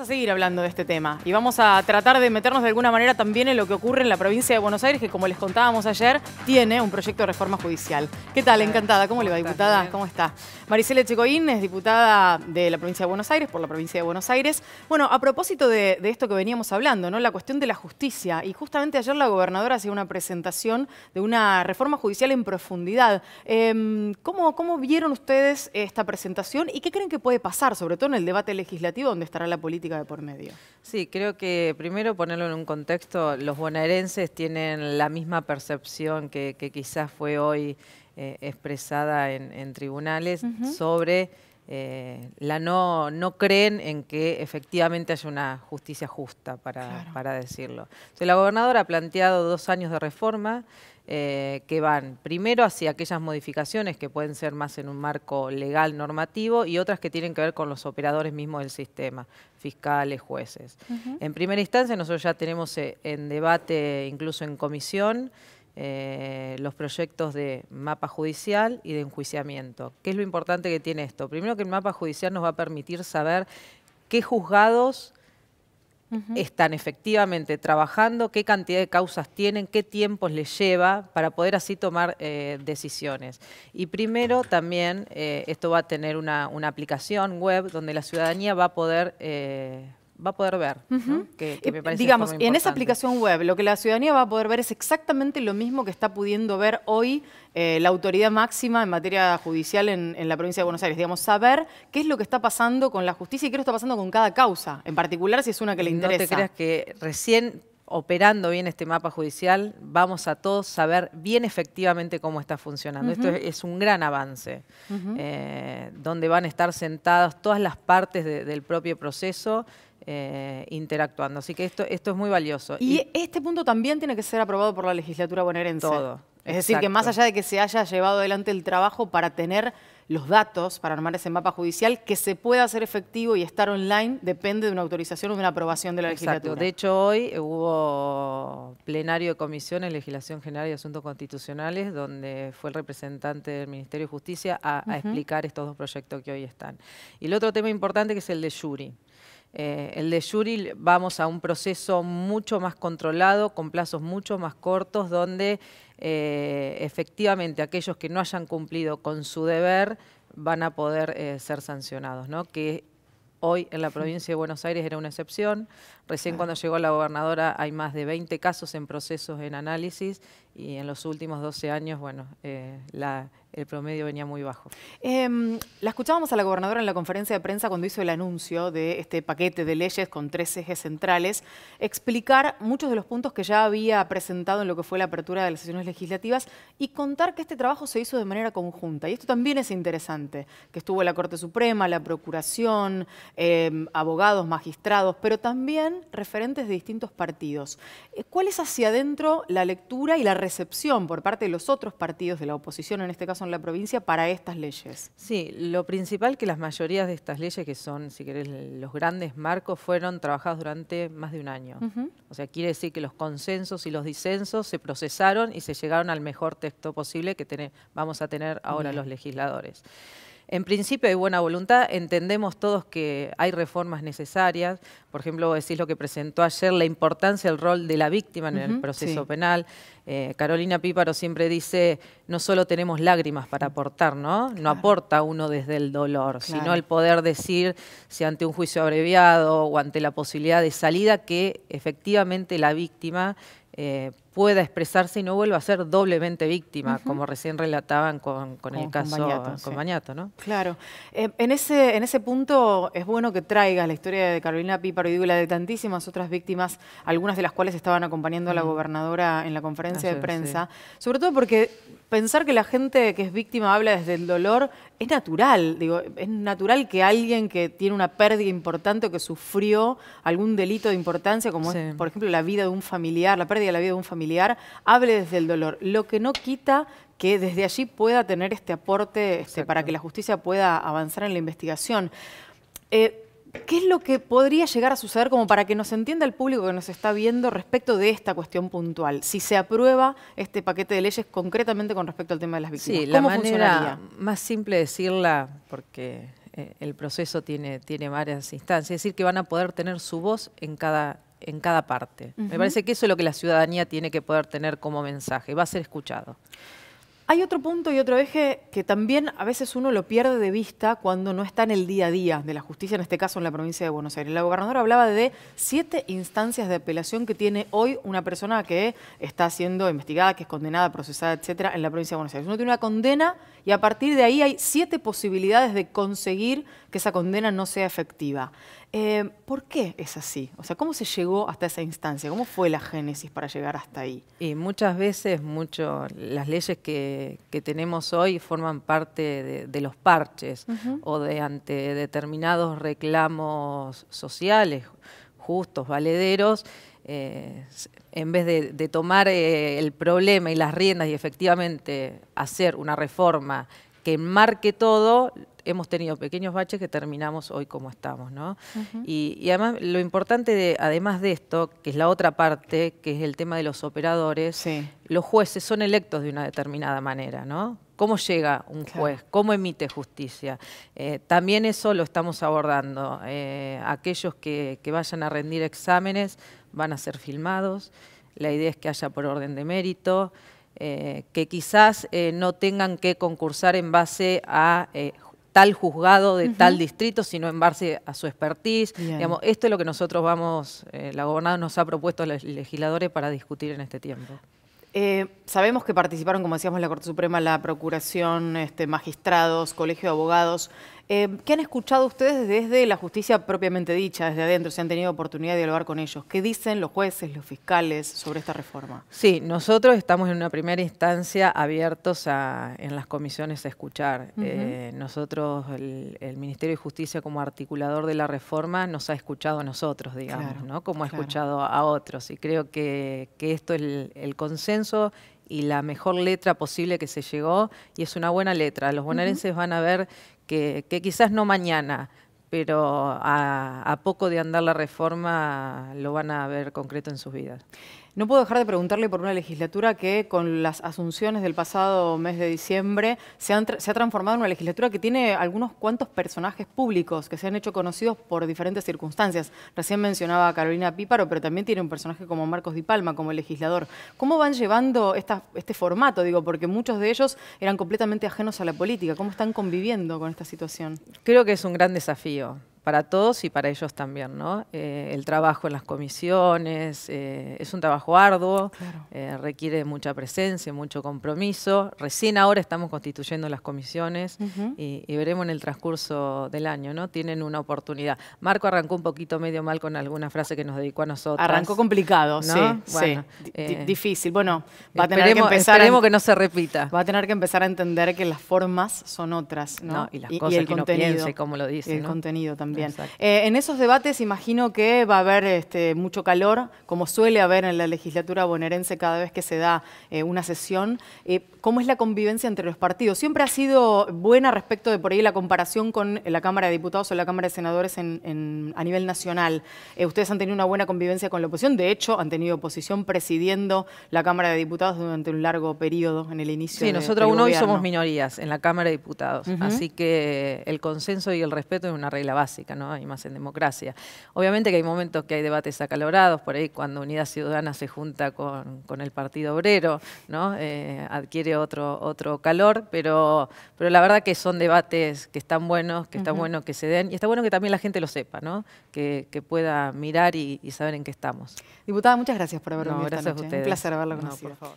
a seguir hablando de este tema y vamos a tratar de meternos de alguna manera también en lo que ocurre en la provincia de Buenos Aires, que como les contábamos ayer, tiene un proyecto de reforma judicial. ¿Qué tal? Encantada. ¿Cómo, le va, diputada? ¿Cómo está? Maricela Chicoín es diputada de la provincia de Buenos Aires, por la provincia de Buenos Aires. Bueno, a propósito de, esto que veníamos hablando, ¿no? La cuestión de la justicia. Y justamente ayer la gobernadora hacía una presentación de una reforma judicial en profundidad. Em, ¿Cómo vieron ustedes esta presentación y qué creen que puede pasar, sobre todo en el debate legislativo donde estará la política? de por medio. Sí, creo que primero ponerlo en un contexto, los bonaerenses tienen la misma percepción que, quizás fue hoy eh, expresada en, tribunales sobre eh, la no, creen en que efectivamente haya una justicia justa, para, para decirlo. la gobernadora ha planteado dos años de reforma eh, que van primero hacia aquellas modificaciones que pueden ser más en un marco legal normativo y otras que tienen que ver con los operadores mismos del sistema, fiscales, jueces. En primera instancia nosotros ya tenemos eh, en debate, incluso en comisión, eh, los proyectos de mapa judicial y de enjuiciamiento. ¿Qué es lo importante que tiene esto? Primero que el mapa judicial nos va a permitir saber qué juzgados están efectivamente trabajando, qué cantidad de causas tienen, qué tiempos les lleva para poder así tomar eh, decisiones. Y primero también eh, esto va a tener una, aplicación web donde la ciudadanía va a poder va a poder ver. que, Digamos, en esa aplicación web lo que la ciudadanía va a poder ver es exactamente lo mismo que está pudiendo ver hoy eh, la autoridad máxima en materia judicial en, la provincia de Buenos Aires. Digamos, saber qué es lo que está pasando con la justicia y qué es lo que está pasando con cada causa, en particular si es una que le interesa. te creas que recién operando bien este mapa judicial, vamos a todos saber bien efectivamente cómo está funcionando. Esto es, un gran avance, eh, donde van a estar sentadas todas las partes del propio proceso eh, interactuando. Así que esto, esto es muy valioso. Y, este punto también tiene que ser aprobado por la legislatura bonaerense. Todo. Es decir, que más allá de que se haya llevado adelante el trabajo para tener los datos para armar ese mapa judicial, que se pueda hacer efectivo y estar online depende de una autorización o de una aprobación de la legislatura. De hecho, hoy hubo plenario de comisión en Legislación General y Asuntos Constitucionales, donde fue el representante del Ministerio de Justicia a, explicar estos dos proyectos que hoy están. Y el otro tema importante que es el de Jury. Eh, el de Yuri vamos a un proceso mucho más controlado, con plazos mucho más cortos, donde eh, efectivamente aquellos que no hayan cumplido con su deber van a poder eh, ser sancionados, Que hoy en la provincia de Buenos Aires era una excepción. Recién ah. cuando llegó la gobernadora hay más de 20 casos en procesos en análisis y en los últimos 12 años, bueno, eh, el promedio venía muy bajo. Em, la escuchábamos a la gobernadora en la conferencia de prensa cuando hizo el anuncio de este paquete de leyes con tres ejes centrales, explicar muchos de los puntos que ya había presentado en lo que fue la apertura de las sesiones legislativas y contar que este trabajo se hizo de manera conjunta. Y esto también es interesante, que estuvo la Corte Suprema, la Procuración, em, abogados, magistrados, pero también referentes de distintos partidos. Eh, ¿Cuál es hacia adentro la lectura y la recepción por parte de los otros partidos de la oposición, en este caso en la provincia, para estas leyes? Sí, lo principal que las mayorías de estas leyes, que son, si querés, los grandes marcos, fueron trabajadas durante más de un año. O sea, quiere decir que los consensos y los disensos se procesaron y se llegaron al mejor texto posible que vamos a tener ahora los legisladores. En principio hay buena voluntad, entendemos todos que hay reformas necesarias, por ejemplo, decís lo que presentó ayer, la importancia del rol de la víctima en el proceso penal. Eh, Carolina Píparo siempre dice, no solo tenemos lágrimas para aportar, ¿no? No aporta uno desde el dolor, sino el poder decir si ante un juicio abreviado o ante la posibilidad de salida que efectivamente la víctima... Eh, pueda expresarse y no vuelva a ser doblemente víctima, como recién relataban con, el caso con Mañato, Claro. Eh, en, ese, en ese punto es bueno que traigas la historia de Carolina Píparo y la de tantísimas otras víctimas, algunas de las cuales estaban acompañando a la gobernadora en la conferencia de prensa, sobre todo porque pensar que la gente que es víctima habla desde el dolor es natural, digo, es natural que alguien que tiene una pérdida importante o que sufrió algún delito de importancia, como es, por ejemplo, la vida de un familiar, la pérdida de la vida de un familiar, hable desde el dolor, lo que no quita que desde allí pueda tener este aporte este, para que la justicia pueda avanzar en la investigación. Eh, ¿Qué es lo que podría llegar a suceder como para que nos entienda el público que nos está viendo respecto de esta cuestión puntual? Si se aprueba este paquete de leyes concretamente con respecto al tema de las víctimas. Sí, la manera más simple decirla, porque eh, el proceso tiene, tiene varias instancias, es decir, que van a poder tener su voz en cada, en cada parte. Me parece que eso es lo que la ciudadanía tiene que poder tener como mensaje, va a ser escuchado. Hay otro punto y otro eje que también a veces uno lo pierde de vista cuando no está en el día a día de la justicia, en este caso en la provincia de Buenos Aires. La gobernadora hablaba de siete instancias de apelación que tiene hoy una persona que está siendo investigada, que es condenada, procesada, etcétera, en la provincia de Buenos Aires. Uno tiene una condena y a partir de ahí hay siete posibilidades de conseguir que esa condena no sea efectiva. Eh, ¿Por qué es así? O sea, ¿cómo se llegó hasta esa instancia? ¿Cómo fue la génesis para llegar hasta ahí? Y muchas veces, mucho, las leyes que, tenemos hoy forman parte de, los parches o de ante determinados reclamos sociales, justos, valederos. Eh, en vez de, tomar eh, el problema y las riendas y efectivamente hacer una reforma que enmarque todo, hemos tenido pequeños baches que terminamos hoy como estamos, ¿no? y, además, lo importante, además de esto, que es la otra parte, que es el tema de los operadores, los jueces son electos de una determinada manera, ¿no? ¿Cómo llega un juez? ¿Cómo emite justicia? Eh, también eso lo estamos abordando. Eh, aquellos que, vayan a rendir exámenes van a ser filmados. La idea es que haya por orden de mérito. Eh, que quizás no tengan que concursar en base a tal juzgado de tal distrito, sino en base a su expertise. Digamos, esto es lo que nosotros vamos, eh, la gobernadora nos ha propuesto a los legisladores para discutir en este tiempo. Eh, sabemos que participaron, como decíamos, la Corte Suprema, la Procuración, este, magistrados, Colegio de Abogados. Eh, ¿Qué han escuchado ustedes desde la justicia propiamente dicha, desde adentro? ¿Se han tenido oportunidad de dialogar con ellos? ¿Qué dicen los jueces, los fiscales sobre esta reforma? Sí, nosotros estamos en una primera instancia abiertos en las comisiones a escuchar. Eh, nosotros, el, Ministerio de Justicia como articulador de la reforma, nos ha escuchado a nosotros, digamos, ¿no? Como ha escuchado a otros. Y creo que, esto, el, el consenso y la mejor letra posible que se llegó y es una buena letra. Los bonaerenses van a ver que, quizás no mañana, pero a, a poco de andar la reforma lo van a ver concreto en sus vidas. No puedo dejar de preguntarle por una legislatura que con las asunciones del pasado mes de diciembre se, ha transformado en una legislatura que tiene algunos cuantos personajes públicos que se han hecho conocidos por diferentes circunstancias. Recién mencionaba a Carolina Píparo, pero también tiene un personaje como Marcos Di Palma, como legislador. ¿Cómo van llevando este formato? Digo, porque muchos de ellos eran completamente ajenos a la política. ¿Cómo están conviviendo con esta situación? Creo que es un gran desafío para todos y para ellos también, ¿no? Eh, el trabajo en las comisiones eh, es un trabajo arduo, eh, requiere mucha presencia, mucho compromiso. Recién ahora estamos constituyendo las comisiones y, veremos en el transcurso del año, ¿no? Tienen una oportunidad. Marco arrancó un poquito medio mal con alguna frase que nos dedicó a nosotros. Arrancó complicado, ¿no? sí, difícil. Bueno, va a tener que empezar. Esperemos que no se repita. Va a tener que empezar a entender que las formas son otras, ¿no? y las cosas el contenido, como lo dice. Y el contenido también. Eh, en esos debates imagino que va a haber este, mucho calor, como suele haber en la legislatura bonaerense cada vez que se da eh, una sesión. Eh, ¿Cómo es la convivencia entre los partidos? Siempre ha sido buena respecto de por ahí la comparación con la Cámara de Diputados o la Cámara de Senadores en, a nivel nacional. ustedes han tenido una buena convivencia con la oposición, de hecho han tenido oposición presidiendo la Cámara de Diputados durante un largo periodo en el inicio. Sí, nosotros aún hoy somos minorías en la Cámara de Diputados, así que el consenso y el respeto es una regla básica. ¿no? y más en democracia. Obviamente que hay momentos que hay debates acalorados, por ahí cuando Unidad Ciudadana se junta con, con el Partido Obrero, ¿no? Eh, adquiere otro, otro calor, pero, pero la verdad que son debates que están buenos, que están buenos que se den, y está bueno que también la gente lo sepa, ¿no? que, pueda mirar y, saber en qué estamos. Diputada, muchas gracias por haber venido. Un placer haberlo conocido. por favor.